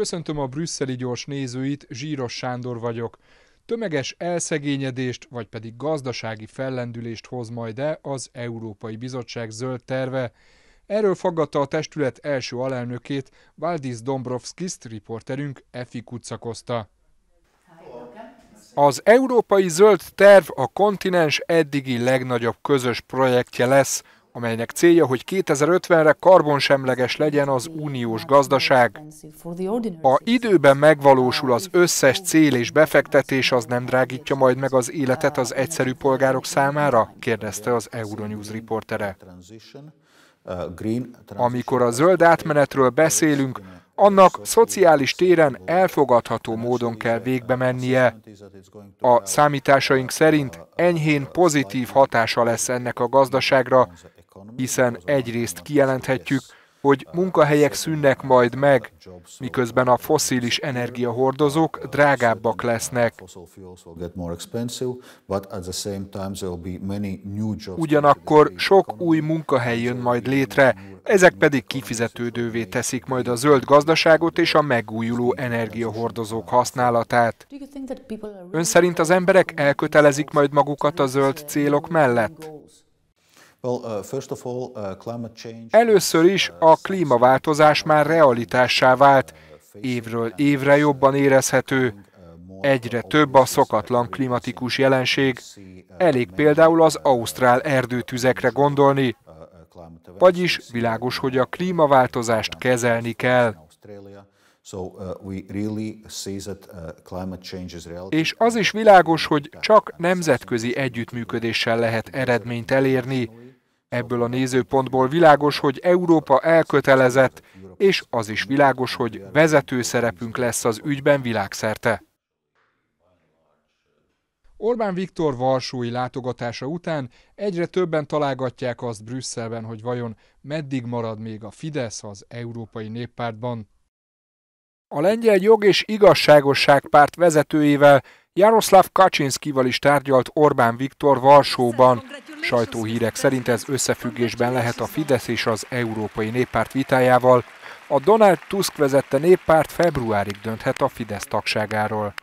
Köszöntöm a brüsszeli gyors nézőit, Zsíros Sándor vagyok. Tömeges elszegényedést, vagy pedig gazdasági fellendülést hoz majd-e az Európai Bizottság zöld terve. Erről fogadta a testület első alelnökét, Valdis Dombrovskiszt riporterünk Efi Kucakoszta. Az Európai Zöld Terv a kontinens eddigi legnagyobb közös projektje lesz – amelynek célja, hogy 2050-re karbonsemleges legyen az uniós gazdaság. Ha időben megvalósul az összes cél és befektetés, az nem drágítja majd meg az életet az egyszerű polgárok számára? kérdezte az Euronews riportere. Amikor a zöld átmenetről beszélünk, annak szociális téren elfogadható módon kell végbe mennie. A számításaink szerint enyhén pozitív hatása lesz ennek a gazdaságra, hiszen egyrészt kijelenthetjük, hogy munkahelyek szűnnek majd meg, miközben a foszilis energiahordozók drágábbak lesznek. Ugyanakkor sok új munkahely jön majd létre, ezek pedig kifizetődővé teszik majd a zöld gazdaságot és a megújuló energiahordozók használatát. Ön szerint az emberek elkötelezik majd magukat a zöld célok mellett? Uh, uh, Először is uh, a klímaváltozás már realitássá vált, évről évre jobban érezhető, egyre több a szokatlan klimatikus jelenség, elég például az ausztrál erdőtüzekre gondolni, vagyis világos, hogy a klímaváltozást kezelni kell. És az is világos, hogy csak nemzetközi együttműködéssel lehet eredményt elérni, Ebből a nézőpontból világos, hogy Európa elkötelezett, és az is világos, hogy vezető szerepünk lesz az ügyben világszerte. Orbán Viktor valsói látogatása után egyre többen találgatják azt Brüsszelben, hogy vajon meddig marad még a Fidesz az Európai Néppártban. A lengyel jog és igazságosság párt vezetőjével Jaroszláv Kaczynszkival is tárgyalt Orbán Viktor Varsóban. Sajtóhírek szerint ez összefüggésben lehet a Fidesz és az Európai Néppárt vitájával. A Donald Tusk vezette néppárt februárig dönthet a Fidesz tagságáról.